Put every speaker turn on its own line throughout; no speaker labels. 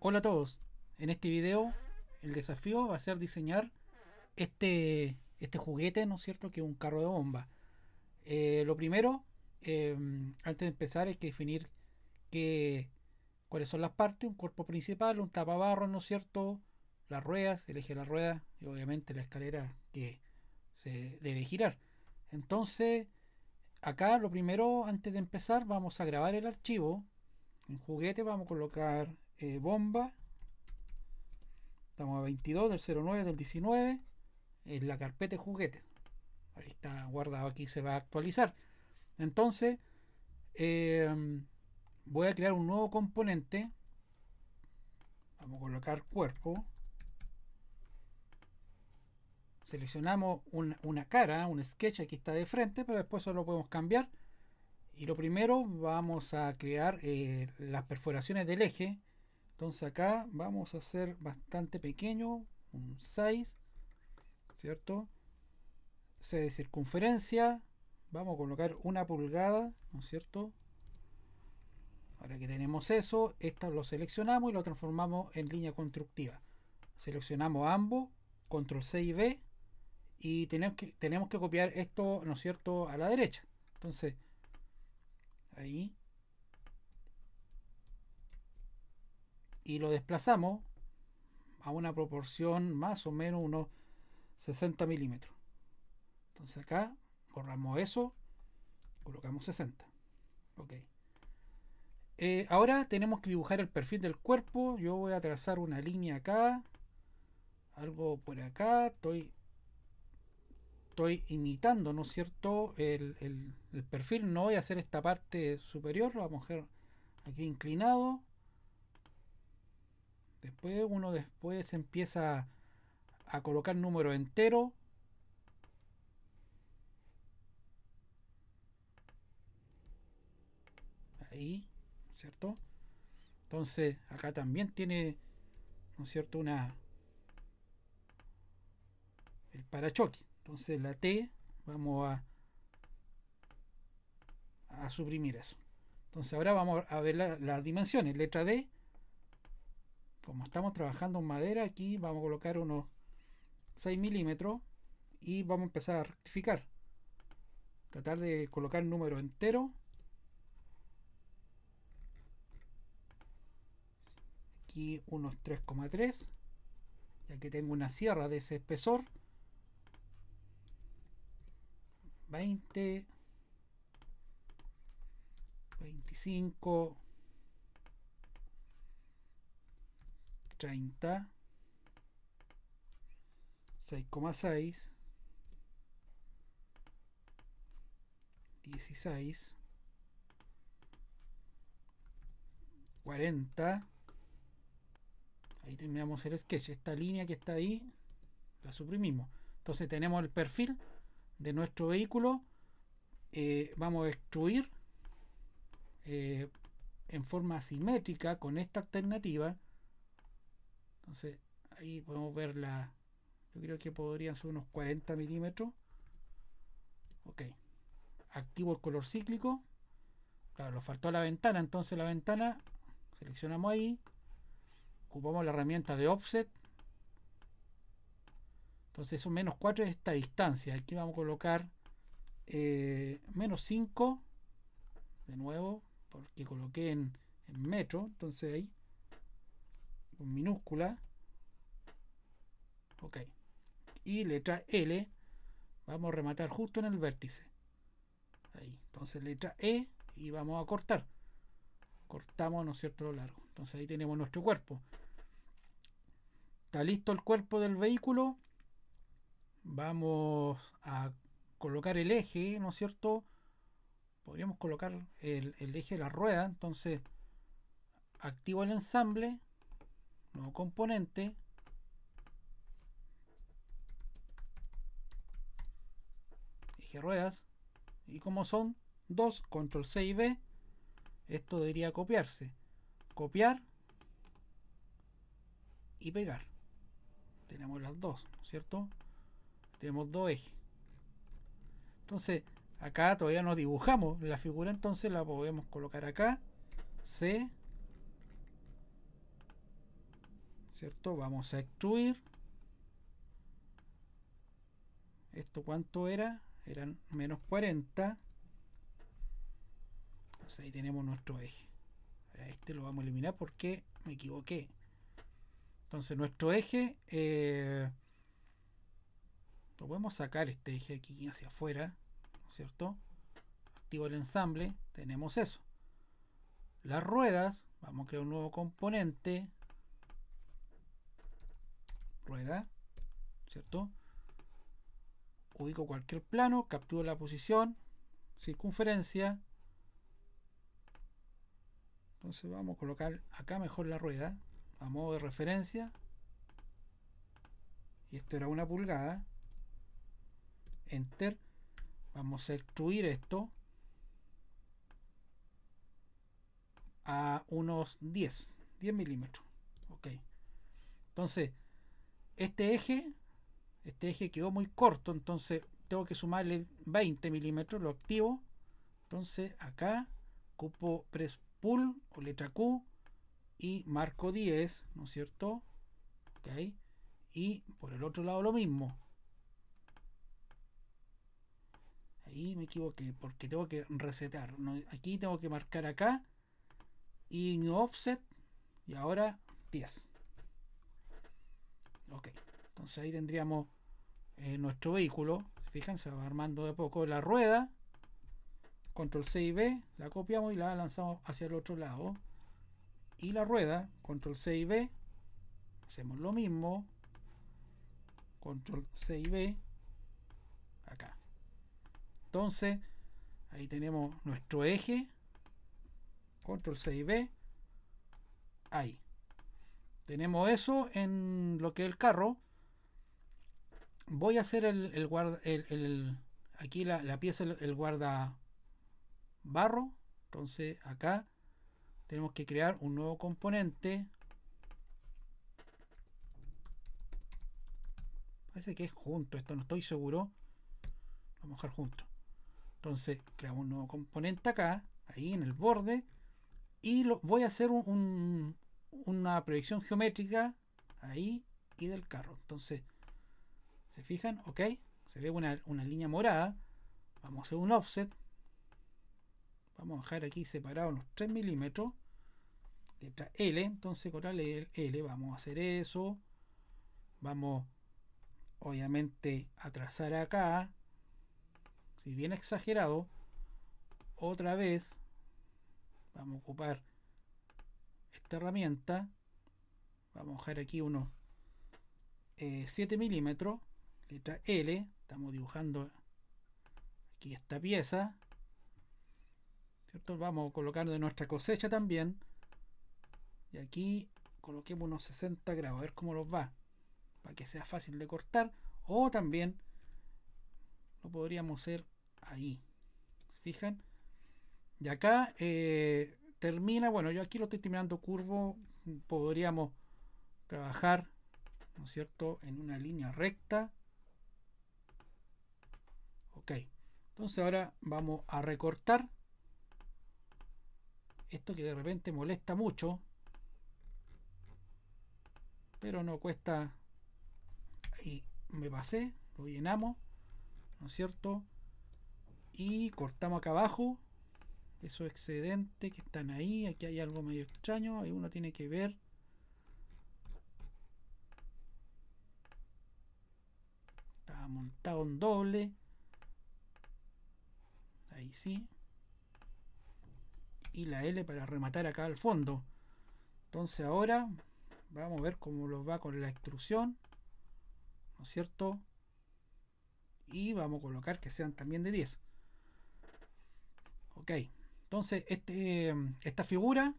Hola a todos, en este video el desafío va a ser diseñar este, este juguete, ¿no es cierto?, que es un carro de bomba. Eh, lo primero, em, antes de empezar, hay que definir cuáles son las partes, un cuerpo principal, un tapabarro, ¿no es cierto?, las ruedas, el eje de la rueda y obviamente la escalera que se debe girar. Entonces, acá lo primero, antes de empezar, vamos a grabar el archivo. En juguete vamos a colocar eh, bomba. Estamos a 22 del 09 del 19. En la carpeta de juguetes. Ahí está guardado, aquí se va a actualizar. Entonces, em, voy a crear un nuevo componente. Vamos a colocar cuerpo. Seleccionamos una cara, un sketch, aquí está de frente, pero después solo podemos cambiar. Y lo primero, vamos a crear eh, las perforaciones del eje. Entonces acá vamos a hacer bastante pequeño, un 6, ¿cierto? C de circunferencia, vamos a colocar una pulgada, ¿no es cierto? Ahora que tenemos eso, esta lo seleccionamos y lo transformamos en línea constructiva. Seleccionamos ambos, control C y B, y tenemos que, tenemos que copiar esto, ¿no es cierto?, a la derecha. Entonces, ahí, y lo desplazamos a una proporción más o menos unos 60 milímetros. Entonces acá borramos eso, colocamos 60. Ok. Eh, ahora tenemos que dibujar el perfil del cuerpo. Yo voy a trazar una línea acá, algo por acá. Estoy, estoy imitando, ¿no es cierto? El, el perfil. No voy a hacer esta parte superior, lo vamos a hacer aquí inclinado. Después uno después empieza a colocar número entero. Ahí, ¿cierto? Entonces acá también tiene, ¿no es cierto? Una... El parachoque. Entonces la T vamos a, a suprimir eso. Entonces ahora vamos a ver las dimensiones. Letra D como estamos trabajando en madera, aquí vamos a colocar unos 6 milímetros y vamos a empezar a rectificar. Tratar de colocar número entero. Aquí unos 3,3. Ya que tengo una sierra de ese espesor. 20. 25. 30 6,6 16 40 ahí terminamos el sketch esta línea que está ahí la suprimimos entonces tenemos el perfil de nuestro vehículo eh, vamos a extruir eh, en forma simétrica con esta alternativa entonces ahí podemos ver la... Yo creo que podrían ser unos 40 milímetros. Ok. Activo el color cíclico. Claro, nos faltó la ventana. Entonces la ventana seleccionamos ahí. Ocupamos la herramienta de offset. Entonces eso menos 4 es esta distancia. Aquí vamos a colocar eh, menos 5. De nuevo, porque coloqué en metro. Entonces ahí minúscula. Ok. Y letra L. Vamos a rematar justo en el vértice. Ahí. Entonces letra E y vamos a cortar. Cortamos, ¿no es cierto?, lo largo. Entonces ahí tenemos nuestro cuerpo. Está listo el cuerpo del vehículo. Vamos a colocar el eje, ¿no es cierto? Podríamos colocar el, el eje de la rueda. Entonces activo el ensamble nuevo componente eje ruedas y como son dos control C y B esto debería copiarse copiar y pegar tenemos las dos cierto tenemos dos ejes entonces acá todavía no dibujamos la figura entonces la podemos colocar acá C ¿cierto? Vamos a extruir. ¿Esto cuánto era? Eran menos 40. Entonces ahí tenemos nuestro eje. este lo vamos a eliminar porque me equivoqué. Entonces nuestro eje... Eh, lo podemos sacar este eje aquí hacia afuera, cierto? Activo el ensamble, tenemos eso. Las ruedas, vamos a crear un nuevo componente, rueda, ¿cierto? Ubico cualquier plano, capturo la posición, circunferencia. Entonces vamos a colocar acá mejor la rueda, a modo de referencia. Y esto era una pulgada. Enter. Vamos a extruir esto a unos 10, 10 milímetros. Ok. Entonces, este eje, este eje quedó muy corto, entonces tengo que sumarle 20 milímetros, lo activo. Entonces acá cupo press pull o letra Q y marco 10, ¿no es cierto? Y por el otro lado lo mismo. Ahí me equivoqué porque tengo que resetar. Aquí tengo que marcar acá y new offset y ahora 10. Ok, entonces ahí tendríamos eh, nuestro vehículo. Fíjense, va armando de poco la rueda. Control C y B, la copiamos y la lanzamos hacia el otro lado. Y la rueda, control C y B, hacemos lo mismo. Control C y B, acá. Entonces, ahí tenemos nuestro eje. Control C y B, ahí. Tenemos eso en lo que es el carro. Voy a hacer el, el aquí la, la pieza, el, guarda barro. Entonces acá tenemos que crear un nuevo componente. Parece que es junto esto, no estoy seguro. Vamos a dejar junto. Entonces creamos un nuevo componente acá, ahí en el borde. Y lo, voy a hacer un una proyección geométrica ahí y del carro. Entonces, ¿se fijan? Ok, se ve una, línea morada. Vamos a hacer un offset. Vamos a dejar aquí separado los 3 milímetros. Letra L, entonces con la L vamos a hacer eso. Vamos, obviamente, a trazar acá. Si bien exagerado, otra vez vamos a ocupar herramienta, vamos a dejar aquí unos 7 eh, milímetros, letra L, estamos dibujando aquí esta pieza, ¿cierto? Vamos colocando de nuestra cosecha también, y aquí coloquemos unos 60 grados, a ver cómo los va, para que sea fácil de cortar, o también lo podríamos hacer ahí, fijan, y acá eh, termina, bueno, yo aquí lo estoy terminando curvo, podríamos trabajar, ¿no es cierto?, en una línea recta. Ok, entonces ahora vamos a recortar esto que de repente molesta mucho, pero no cuesta, y me pasé, lo llenamos, ¿no es cierto?, y cortamos acá abajo esos excedentes que están ahí, aquí hay algo medio extraño, ahí uno tiene que ver. Está montado en doble. Ahí sí. Y la L para rematar acá al fondo. Entonces ahora vamos a ver cómo los va con la extrusión. ¿No es cierto? Y vamos a colocar que sean también de 10. Ok. Entonces, este, esta figura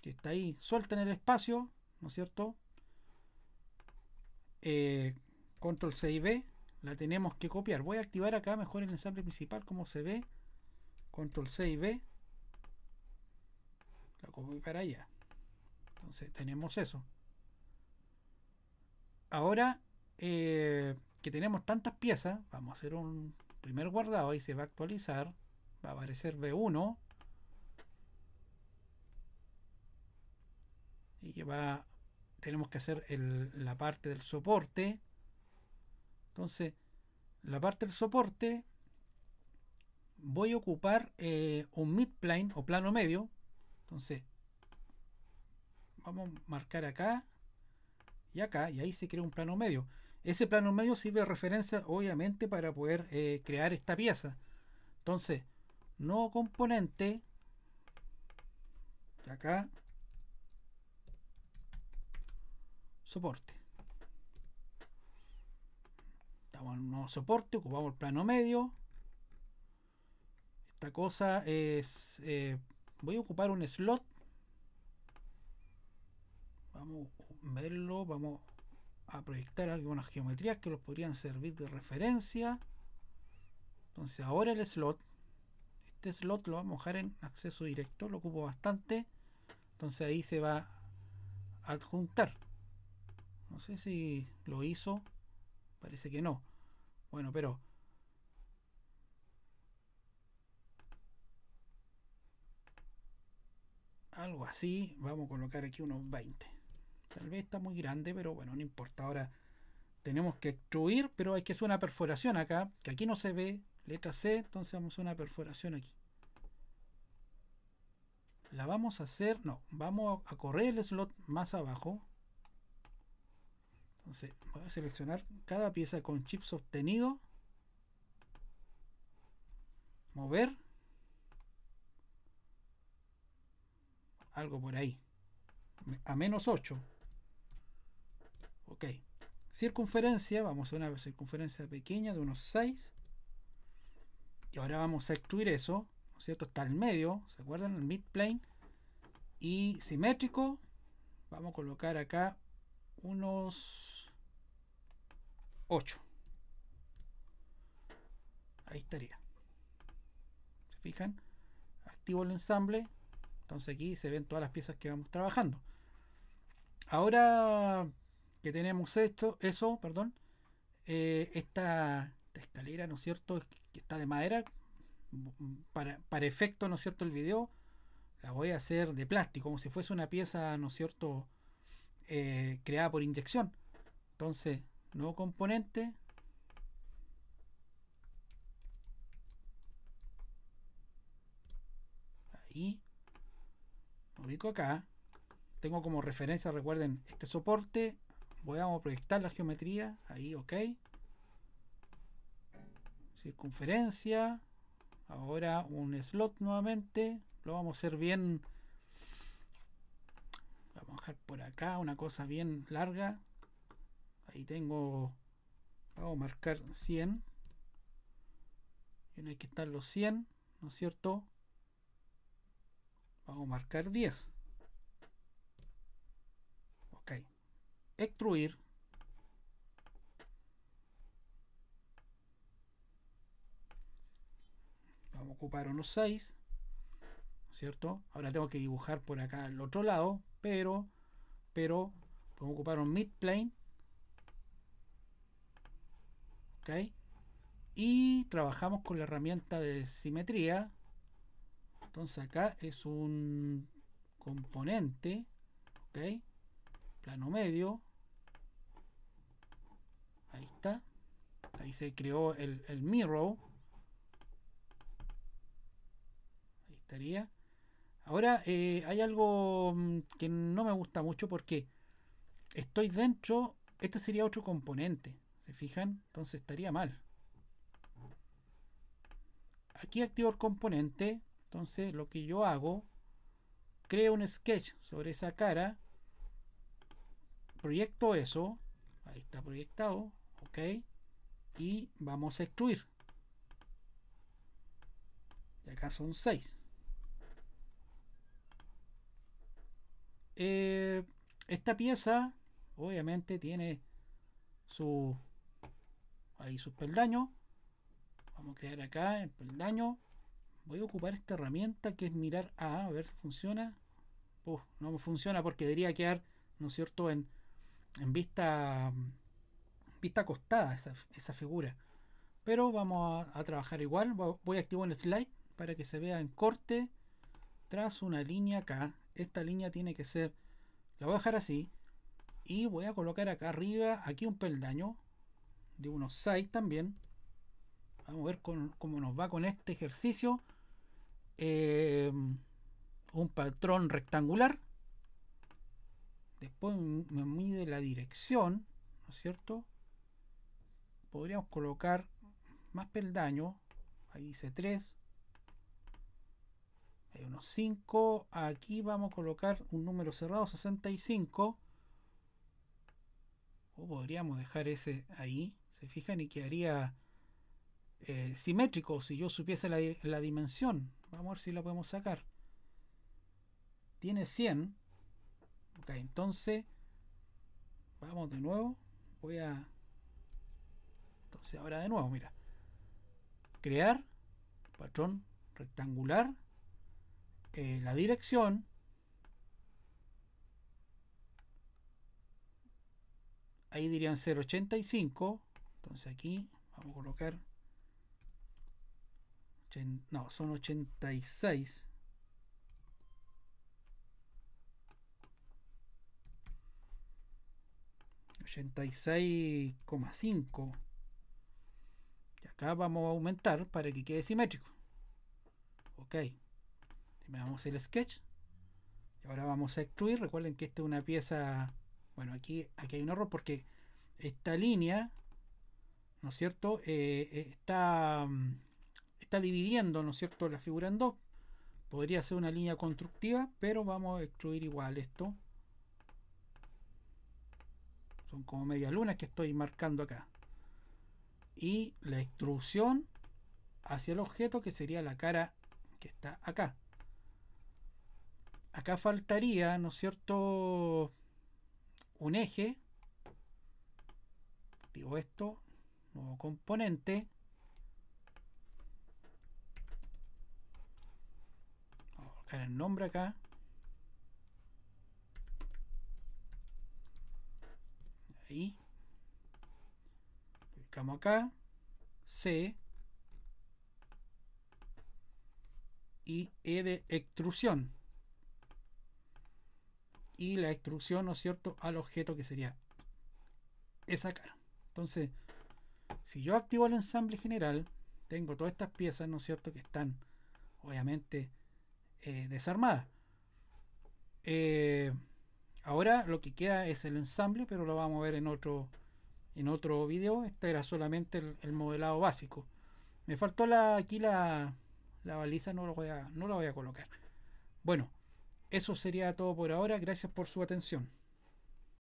que está ahí suelta en el espacio, ¿no es cierto? Eh, control C y B, la tenemos que copiar. Voy a activar acá mejor el ensamble principal como se ve. Control C y B. La copio para allá. Entonces tenemos eso. Ahora eh, que tenemos tantas piezas, vamos a hacer un primer guardado y se va a actualizar va a aparecer B1 y va tenemos que hacer la parte del soporte entonces la parte del soporte voy a ocupar eh, un midplane o plano medio entonces vamos a marcar acá y acá y ahí se crea un plano medio ese plano medio sirve de referencia obviamente para poder eh, crear esta pieza entonces nuevo componente y acá soporte estamos en un nuevo soporte ocupamos el plano medio esta cosa es eh, voy a ocupar un slot vamos a verlo vamos a proyectar algunas geometrías que nos podrían servir de referencia entonces ahora el slot este slot lo vamos a mojar en acceso directo, lo ocupo bastante. Entonces ahí se va a adjuntar. No sé si lo hizo, parece que no. Bueno, pero... Algo así, vamos a colocar aquí unos 20. Tal vez está muy grande, pero bueno, no importa. Ahora tenemos que extruir, pero hay que hacer una perforación acá, que aquí no se ve, Letra C, entonces vamos a una perforación aquí. La vamos a hacer, no, vamos a correr el slot más abajo. Entonces voy a seleccionar cada pieza con chip obtenido. Mover. Algo por ahí. A menos 8. Ok. Circunferencia, vamos a una circunferencia pequeña de unos 6. Y ahora vamos a extruir eso, cierto? Está el medio, ¿se acuerdan? El mid Y simétrico, vamos a colocar acá unos 8. Ahí estaría. ¿Se fijan? Activo el ensamble. Entonces aquí se ven todas las piezas que vamos trabajando. Ahora que tenemos esto, eso, perdón, eh, esta escalera, ¿no es cierto?, que está de madera, mm, para, efecto, ¿no es cierto?, el video, la voy a hacer de plástico, como si fuese una pieza, ¿no es cierto?, eh, creada por inyección. Entonces, nuevo componente. Ahí. ubico acá. Tengo como referencia, recuerden, este soporte. Voy a proyectar la geometría. Ahí, ok circunferencia, ahora un slot nuevamente, lo vamos a hacer bien, vamos a dejar por acá una cosa bien larga, ahí tengo, vamos a marcar 100, y hay que estar los 100, ¿no es cierto? Vamos a marcar 10. Ok. Extruir. Vamos a ocupar unos 6. ¿Cierto? Ahora tengo que dibujar por acá al otro lado. Pero, pero, podemos ocupar un mid plane. ¿Ok? Y trabajamos con la herramienta de simetría. Entonces acá es un componente. ¿Ok? Plano medio. Ahí está. Ahí se creó el, el mirror. Ahora eh, hay algo mm, que no me gusta mucho porque estoy dentro, este sería otro componente, ¿se fijan? Entonces estaría mal. Aquí activo el componente, entonces lo que yo hago, creo un sketch sobre esa cara, proyecto eso, ahí está proyectado, ok, y vamos a excluir. Y acá son 6. Eh, esta pieza, obviamente, tiene su ahí sus peldaños. Vamos a crear acá el peldaño. Voy a ocupar esta herramienta que es mirar A, ver si funciona. no funciona porque debería quedar, ¿no es cierto?, en, vista vista acostada esa, figura. Pero vamos a, a, trabajar igual. Voy a activar el slide para que se vea en corte tras una línea acá esta línea tiene que ser, la voy a dejar así y voy a colocar acá arriba, aquí un peldaño de unos 6 también. Vamos a ver cómo nos va con este ejercicio. Eh, un patrón rectangular. Después me mide la dirección, ¿no es cierto? Podríamos colocar más peldaño. Ahí dice 3 hay unos 5 aquí vamos a colocar un número cerrado 65 o podríamos dejar ese ahí se fijan y quedaría eh, simétrico si yo supiese la, la dimensión vamos a ver si la podemos sacar tiene 100 ok entonces vamos de nuevo voy a entonces ahora de nuevo mira crear patrón rectangular eh, la dirección ahí dirían 0.85 entonces aquí vamos a colocar no son 86 86,5 y acá vamos a aumentar para que quede simétrico ok me damos el sketch. Y ahora vamos a excluir. Recuerden que esta es una pieza. Bueno, aquí, aquí hay un error porque esta línea, ¿no es cierto? Eh, eh, está, mm, está dividiendo, ¿no es cierto?, la figura en dos. Podría ser una línea constructiva, pero vamos a excluir igual esto. Son como media luna que estoy marcando acá. Y la extrusión hacia el objeto que sería la cara que está acá acá faltaría, ¿no es cierto? Un eje. Digo esto, nuevo componente. Vamos a buscar el nombre acá. Ahí. Clicamos acá. C. Y E de extrusión y la instrucción, ¿no es cierto?, al objeto que sería esa cara. Entonces, si yo activo el ensamble general, tengo todas estas piezas, ¿no es cierto?, que están obviamente eh, desarmadas. Eh, ahora lo que queda es el ensamble, pero lo vamos a ver en otro, en otro video. Este era solamente el, modelado básico. Me faltó la, aquí la, baliza, no, lo voy a, no la voy a colocar. Bueno, eso sería todo por ahora. Gracias por su atención.